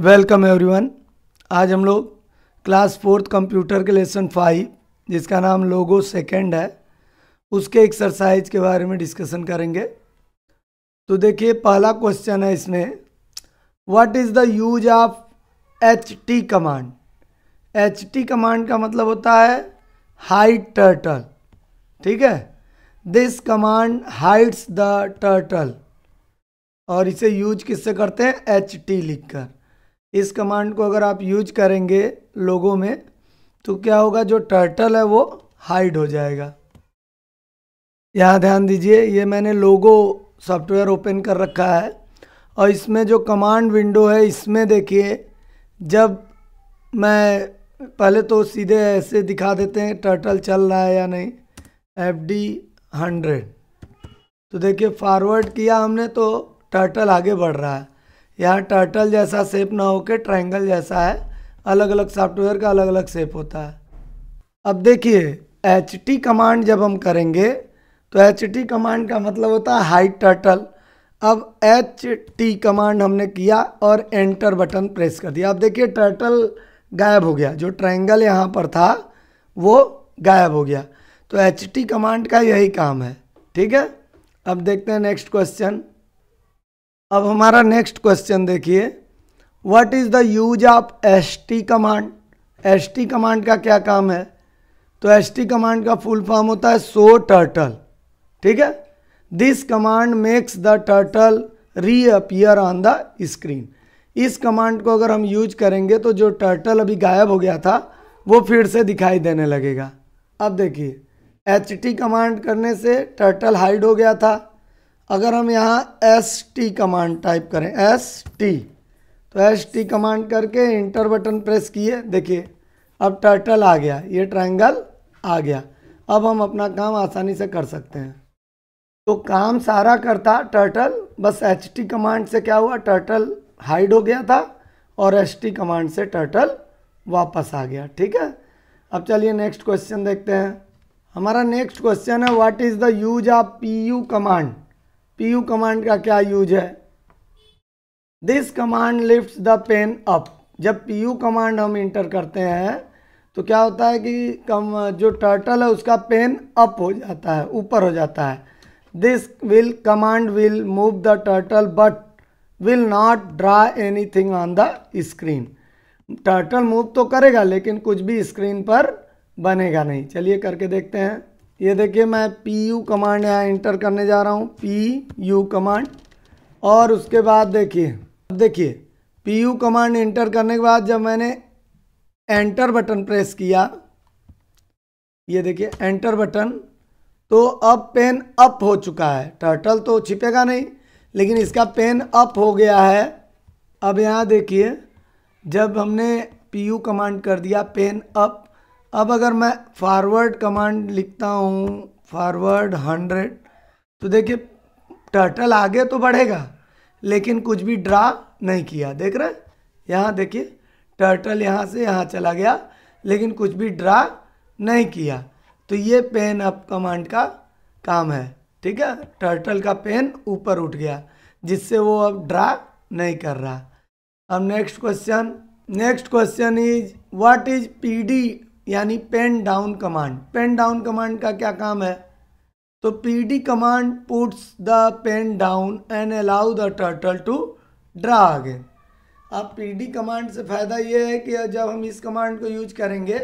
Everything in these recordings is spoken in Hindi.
वेलकम एवरीवन आज हम लोग क्लास फोर्थ कंप्यूटर के लेसन फाइव जिसका नाम लोगो सेकंड है उसके एक्सरसाइज के बारे में डिस्कशन करेंगे तो देखिए पहला क्वेश्चन है इसमें what is the use of H T command H T command का मतलब होता है हाइट टर्टल ठीक है this command hides the turtle और इसे यूज किससे करते हैं एच टी लिख कर इस कमांड को अगर आप यूज करेंगे लोगों में तो क्या होगा जो टर्टल है वो हाइड हो जाएगा यहाँ ध्यान दीजिए ये मैंने लोगो सॉफ्टवेयर ओपन कर रखा है और इसमें जो कमांड विंडो है इसमें देखिए जब मैं पहले तो सीधे ऐसे दिखा देते हैं टर्टल चल रहा है या नहीं एफ डी हंड्रेड तो देखिए फॉरवर्ड किया हमने तो टर्टल आगे बढ़ रहा है यहाँ टर्टल जैसा सेप ना होकर ट्राइंगल जैसा है अलग अलग सॉफ्टवेयर का अलग अलग सेप होता है अब देखिए एच टी कमांड जब हम करेंगे तो एच टी कमांड का मतलब होता है हाइट टर्टल अब एच टी कमांड हमने किया और एंटर बटन प्रेस कर दिया अब देखिए टर्टल गायब हो गया जो ट्राइंगल यहाँ पर था वो गायब हो गया तो एच टी कमांड का यही काम है ठीक है अब देखते हैं नेक्स्ट क्वेश्चन अब हमारा नेक्स्ट क्वेश्चन देखिए what is the use of S T command S T command का क्या काम है तो एस टी कमांड का फुल फॉर्म होता है सो टर्टल ठीक है this command makes the turtle reappear on the screen इस कमांड को अगर हम यूज करेंगे तो जो टर्टल अभी गायब हो गया था वो फिर से दिखाई देने लगेगा अब देखिए एच टी कमांड करने से टर्टल हाइड हो गया था अगर हम यहाँ एस टी कमांड टाइप करें एस टी तो एस टी कमांड करके इंटर बटन प्रेस किए देखिए अब टर्टल आ गया ये ट्रायंगल आ गया अब हम अपना काम आसानी से कर सकते हैं तो काम सारा करता टर्टल बस एच टी कमांड से क्या हुआ टर्टल हाइड हो गया था और एस टी कमांड से टर्टल वापस आ गया ठीक है अब चलिए नेक्स्ट क्वेश्चन देखते हैं हमारा नेक्स्ट क्वेश्चन है what is the use of P U command P U command का क्या यूज है this command lift the pen up जब पी यू कमांड हम इंटर करते हैं तो क्या होता है कि कम जो टर्टल है उसका पेन अप हो जाता है ऊपर हो जाता है this will command will move the turtle but will not draw anything on the screen turtle move तो करेगा लेकिन कुछ भी स्क्रीन पर बनेगा नहीं चलिए करके देखते हैं ये देखिए मैं पी यू कमांड यहाँ इंटर करने जा रहा हूँ पी यू कमांड और उसके बाद देखिए अब देखिए पी यू कमांड इंटर करने के बाद जब मैंने एंटर बटन प्रेस किया ये देखिए एंटर बटन तो अब पेन अप हो चुका है टर्टल तो छिपेगा नहीं लेकिन इसका पेन अप हो गया है अब यहाँ देखिए जब हमने पी यू कमांड कर दिया पेन अप अब अगर मैं फारवर्ड कमांड लिखता हूँ फारवर्ड हंड्रेड तो देखिए टर्टल आगे तो बढ़ेगा लेकिन कुछ भी ड्रा नहीं किया देख रहे यहाँ देखिए टर्टल यहाँ से यहाँ चला गया लेकिन कुछ भी ड्रा नहीं किया तो ये पेन अप कमांड का काम है ठीक है टर्टल का पेन ऊपर उठ गया जिससे वो अब ड्रा नहीं कर रहा अब next question next question is what is PD यानी pen down command pen down command का क्या काम है तो P D command puts the pen down and allow the turtle to draw again अब पी डी कमांड से फ़ायदा यह है कि जब हम इस कमांड को यूज करेंगे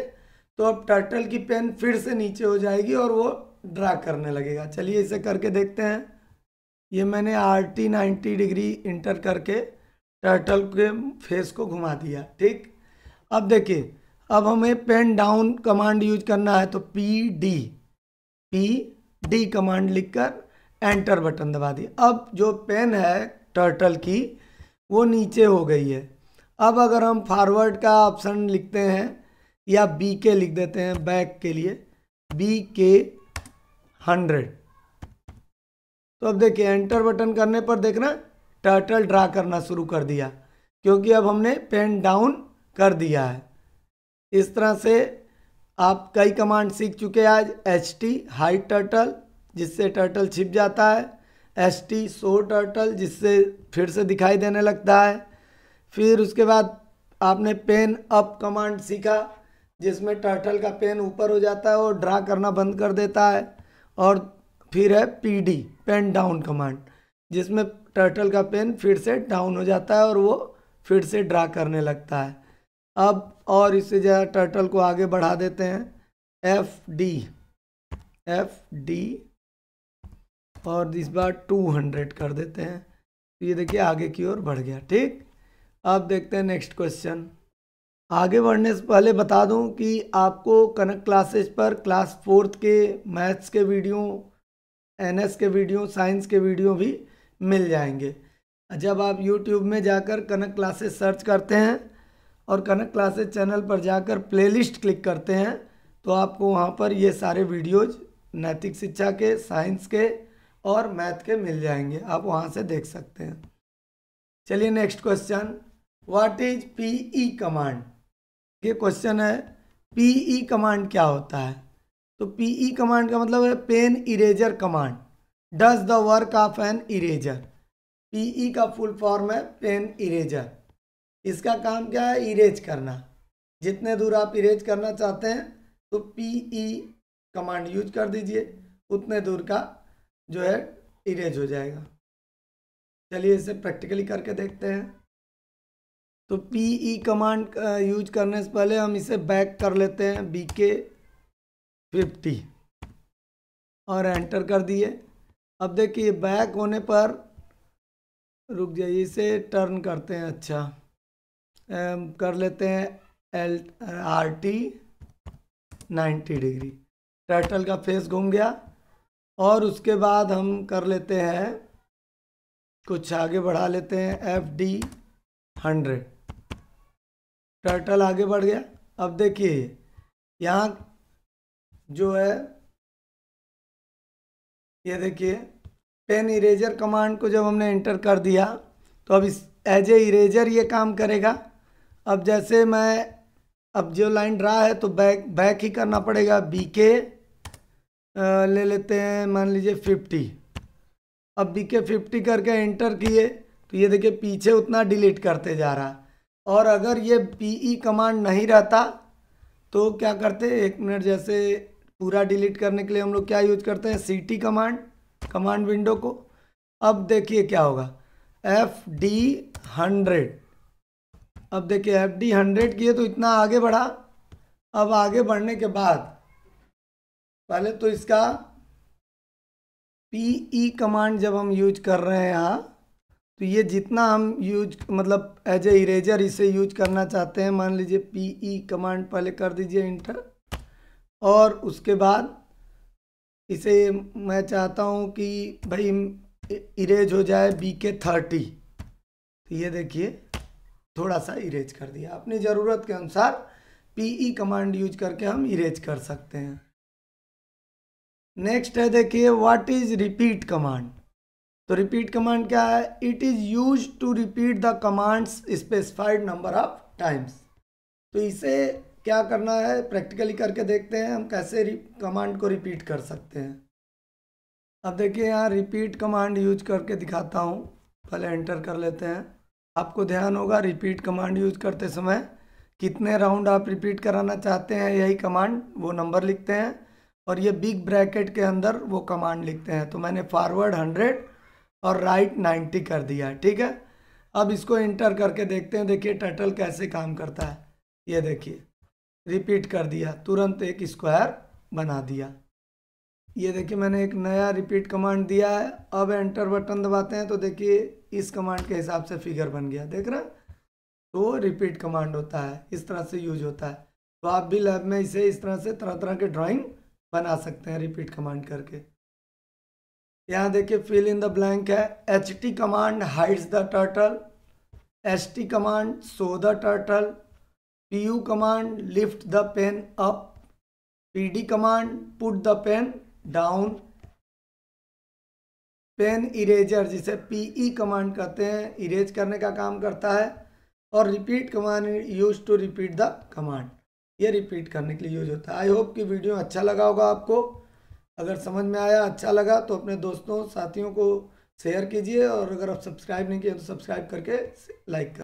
तो अब टर्टल की पेन फिर से नीचे हो जाएगी और वो ड्रा करने लगेगा चलिए इसे करके देखते हैं ये मैंने R T ninety degree enter करके टर्टल के फेस को घुमा दिया ठीक अब देखिए अब हमें पेन डाउन कमांड यूज करना है तो P D P D command लिखकर एंटर बटन दबा दिए अब जो पेन है टर्टल की वो नीचे हो गई है अब अगर हम फॉरवर्ड का ऑप्शन लिखते हैं या बी के लिख देते हैं बैक के लिए बी के हंड्रेड तो अब देखिए एंटर बटन करने पर देखना टर्टल ड्रा करना शुरू कर दिया क्योंकि अब हमने पेन डाउन कर दिया है इस तरह से आप कई कमांड सीख चुके हैं आज एच टी हाई टर्टल जिससे टर्टल छिप जाता है एस टी सो टर्टल जिससे फिर से दिखाई देने लगता है फिर उसके बाद आपने पेन अप कमांड सीखा जिसमें टर्टल का पेन ऊपर हो जाता है और ड्रा करना बंद कर देता है और फिर है P D pen down command जिसमें टर्टल का पेन फिर से डाउन हो जाता है और वो फिर से ड्रा करने लगता है अब और इसे जो है टर्टल को आगे बढ़ा देते हैं एफ डी एफ डी और इस बार टू हंड्रेड कर देते हैं तो ये देखिए आगे की ओर बढ़ गया ठीक अब देखते हैं नेक्स्ट क्वेश्चन आगे बढ़ने से पहले बता दूं कि आपको कनक क्लासेज पर क्लास फोर्थ के मैथ्स के वीडियो एनएस के वीडियो साइंस के वीडियो भी मिल जाएंगे जब आप यूट्यूब में जाकर कनक क्लासेस सर्च करते हैं और कनक क्लासेज चैनल पर जाकर प्लेलिस्ट क्लिक करते हैं तो आपको वहाँ पर ये सारे वीडियोज नैतिक शिक्षा के साइंस के और मैथ के मिल जाएंगे आप वहाँ से देख सकते हैं चलिए next question what is PE command ये क्वेश्चन है पीई कमांड e क्या होता है तो पीई कमांड e का मतलब है pen eraser command does the work of an eraser PE का फुल फॉर्म है पेन इरेजर इसका काम क्या है इरेज करना जितने दूर आप इरेज करना चाहते हैं तो पी ई कमांड यूज कर दीजिए उतने दूर का जो है इरेज हो जाएगा चलिए इसे प्रैक्टिकली करके देखते हैं तो पी ई कमांड यूज करने से पहले हम इसे बैक कर लेते हैं बी के फिफ्टी और एंटर कर दिए अब देखिए बैक होने पर रुक जाइए इसे टर्न करते हैं अच्छा कर लेते हैं L R T ninety degree turtle का फेस घूम गया और उसके बाद हम कर लेते हैं कुछ आगे बढ़ा लेते हैं एफ डी हंड्रेड टर्टल आगे बढ़ गया अब देखिए यहाँ जो है ये देखिए पेन इरेजर कमांड को जब हमने एंटर कर दिया तो अब इस एज ए इरेजर ये काम करेगा अब जैसे मैं अब जो लाइन ड्रा है तो बैक बैक ही करना पड़ेगा बी के ले लेते हैं मान लीजिए फिफ्टी अब बी के फिफ्टी करके एंटर किए तो ये देखिए पीछे उतना डिलीट करते जा रहा और अगर ये पी ई कमांड नहीं रहता तो क्या करते एक मिनट जैसे पूरा डिलीट करने के लिए हम लोग क्या यूज करते हैं C T command command window को अब देखिए क्या होगा एफ डी हंड्रेड अब देखिए एफ डी हंड्रेड की है तो इतना आगे बढ़ा अब आगे बढ़ने के बाद पहले तो इसका पी ई कमांड जब हम यूज कर रहे हैं यहाँ तो ये जितना हम यूज मतलब एज ए इरेजर इसे यूज करना चाहते हैं मान लीजिए पी ई कमांड पहले कर दीजिए इंटर और उसके बाद इसे मैं चाहता हूँ कि भाई इरेज हो जाए बी के थर्टी तो ये देखिए थोड़ा सा इरेज कर दिया अपनी ज़रूरत के अनुसार पीई कमांड यूज करके हम इरेज कर सकते हैं नेक्स्ट है देखिए व्हाट इज रिपीट कमांड तो रिपीट कमांड क्या है it is use to repeat the commands specified number of times तो इसे क्या करना है प्रैक्टिकली करके देखते हैं हम कैसे कमांड को रिपीट कर सकते हैं अब देखिए यहाँ रिपीट कमांड यूज करके दिखाता हूँ पहले एंटर कर लेते हैं आपको ध्यान होगा रिपीट कमांड यूज करते समय कितने राउंड आप रिपीट कराना चाहते हैं यही कमांड वो नंबर लिखते हैं और ये बिग ब्रैकेट के अंदर वो कमांड लिखते हैं तो मैंने फॉरवर्ड हंड्रेड और राइट नाइन्टी कर दिया ठीक है अब इसको इंटर करके देखते हैं देखिए टटल कैसे काम करता है ये देखिए रिपीट कर दिया तुरंत एक स्क्वायर बना दिया ये देखिए मैंने एक नया रिपीट कमांड दिया है अब एंटर बटन दबाते हैं तो देखिए इस कमांड के हिसाब से फिगर बन गया देख रहे तो रिपीट कमांड होता है इस तरह से यूज होता है तो आप भी लैब में इसे इस तरह से तरह तरह के ड्राइंग बना सकते हैं रिपीट कमांड करके यहाँ देखिए फिल इन द ब्लैंक है H T command hides the turtle S T command show the turtle P U command lift the pen up P D command put the pen down pen eraser जिसे पी ई कमांड कहते हैं इरेज करने का काम करता है और repeat command use to repeat the command ये रिपीट करने के लिए यूज होता है आई होप कि वीडियो अच्छा लगा होगा आपको अगर समझ में आया अच्छा लगा तो अपने दोस्तों साथियों को शेयर कीजिए और अगर आप सब्सक्राइब नहीं किए तो सब्सक्राइब करके लाइक कर